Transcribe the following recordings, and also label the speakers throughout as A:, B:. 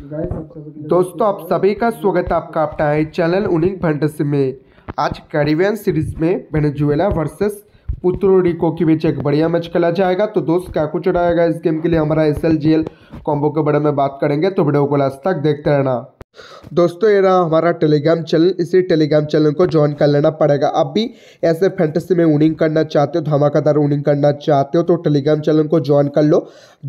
A: दोस्तों आप सभी का स्वागत आपका अपना है चैनल उनिंग भंडस में आज कैरिबियन सीरीज में वेनेजुएला वर्सेस पुत्रो रिको के बीच एक बढ़िया मैच खेला जाएगा तो दोस्त क्या कुछ रहेगा इस गेम के लिए हमारा S L G L combo के बारे में बात करेंगे तो वीडियो को लास्ट तक देखते रहना दोस्तों ये रहा हमारा टेलीग्राम चैनल इसी टेलीग्राम चैनल को ज्वाइन कर लेना पड़ेगा आप भी ऐसे फैंटेसी में उनिंग करना चाहते हो धमाकेदार उनिंग करना चाहते हो तो टेलीग्राम चैनल को ज्वाइन कर लो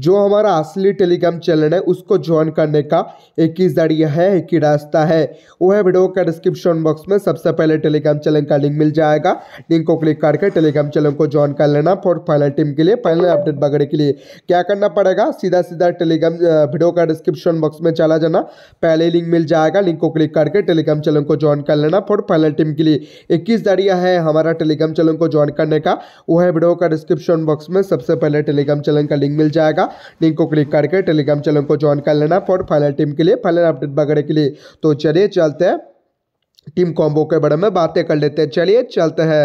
A: जो हमारा असली टेलीग्राम चैनल है उसको ज्वाइन करने का एक ही जरिया है एक ही रास्ता है वो है वीडियो का डिस्क्रिप्शन बॉक्स में सबसे पहले टेलीग्राम चैनल का लिंक मिल जाएगा लिंक को क्लिक करके टेलीग्राम चैनल को ज्वाइन कर लेना फॉर फाइनल टीम के लिए फाइनल अपडेट वगैरह के लिए क्या करना पड़ेगा सीधा सीधा टेलीग्राम वीडियो का डिस्क्रिप्शन बॉक्स में चला जाना पहले लिंक मिल जाएगा लिंक को क्लिक करके टेलीग्राम चैनल को ज्वाइन कर लेना फॉर फाइनल टीम के लिए इक्कीस जरिया है हमारा टेलीग्राम चैनल को ज्वाइन करने का वो है वीडियो का डिस्क्रिप्शन बॉक्स में सबसे पहले टेलीग्राम चैनल का लिंक मिल जाएगा लिंक को क्लिक करके टेलीग्राम चैनल को ज्वाइन कर लेना फॉर फाइनल टीम के लिए फाइनल अपडेट वगैरह के लिए तो चलिए चलते हैं टीम कॉम्बो के बारे में बातें कर लेते हैं चलिए चलते हैं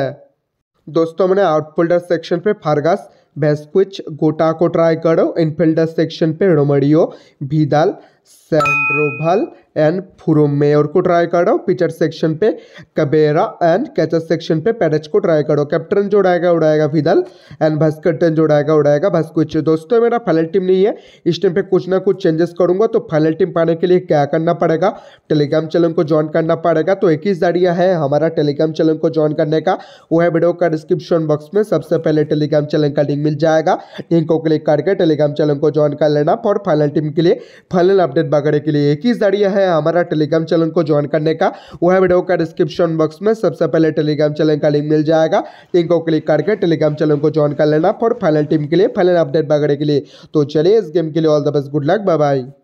A: दोस्तों मैंने आउटफोल्डर सेक्शन पे फारगास बेस्कुच गोटा को ट्राई करो इनफील्डर सेक्शन पे रोमडियो भीदाल सैंड्रोभल एंड फुरोमेयर को ट्राई करो पिचर सेक्शन पे कबेरा एंड कैचर सेक्शन पे पैरच को ट्राई करो कैप्टन जो उड़ाएगा उड़ाएगा विदल एंड भस्कटन जो उड़ाएगा उड़ाएगा भस्कुच दोस्तों मेरा फाइनल टीम नहीं है इस टाइम पे कुछ ना कुछ चेंजेस करूंगा तो फाइनल टीम पाने के लिए क्या करना पड़ेगा टेलीग्राम चैनल को ज्वाइन करना पड़ेगा तो एक ही जरिया है हमारा टेलीग्राम चैनल को ज्वाइन करने का वो है वीडियो का डिस्क्रिप्शन बॉक्स में सबसे पहले टेलीग्राम चैनल का लिंक मिल जाएगा लिंक को क्लिक करके टेलीग्राम चैनल को ज्वाइन कर लेना फॉर फाइनल टीम के लिए फाइनल अपडेट बगड़े के लिए एक ही जरिया है हमारा टेलीग्राम चैनल को ज्वाइन करने का वह वीडियो का डिस्क्रिप्शन बॉक्स में सबसे पहले टेलीग्राम चैनल का लिंक मिल जाएगा लिंक को क्लिक करके टेलीग्राम चैनल को ज्वाइन कर लेना फॉर फाइनल टीम के लिए फाइनल अपडेट बगड़े के लिए तो चलिए इस गेम के लिए all the best good luck bye bye